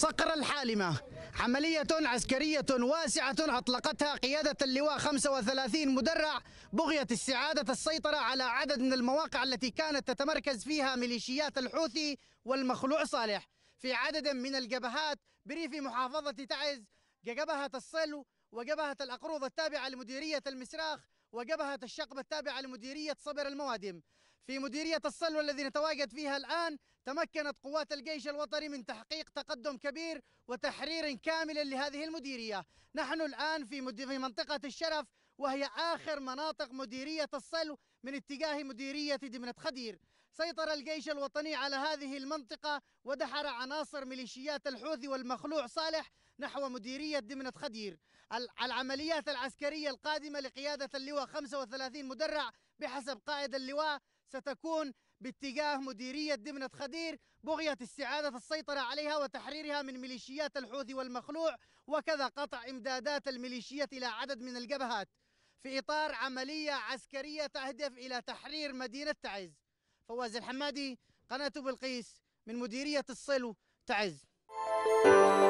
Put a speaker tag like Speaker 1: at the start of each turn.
Speaker 1: صقر الحالمة عملية عسكرية واسعة أطلقتها قيادة اللواء 35 مدرع بغية استعادة السيطرة على عدد من المواقع التي كانت تتمركز فيها ميليشيات الحوثي والمخلوع صالح في عدد من الجبهات بريف محافظة تعز جبهة الصلو وجبهة الأقروض التابعة لمديرية المسراخ وجبهة الشقبة التابعة لمديرية صبر الموادم في مديرية الصلوة الذي نتواجد فيها الآن تمكنت قوات الجيش الوطني من تحقيق تقدم كبير وتحرير كامل لهذه المديرية نحن الآن في منطقة الشرف وهي آخر مناطق مديرية الصلو من اتجاه مديرية دمنة خدير سيطر الجيش الوطني على هذه المنطقة ودحر عناصر ميليشيات الحوثي والمخلوع صالح نحو مديرية دمنة خدير العمليات العسكرية القادمة لقيادة اللواء 35 مدرع بحسب قائد اللواء ستكون باتجاه مديرية دمنة خدير بغية استعادة السيطرة عليها وتحريرها من ميليشيات الحوثي والمخلوع وكذا قطع إمدادات الميليشيات إلى عدد من الجبهات في إطار عملية عسكرية تهدف إلى تحرير مدينة تعز فواز الحمادي قناة بلقيس من مديرية الصلو تعز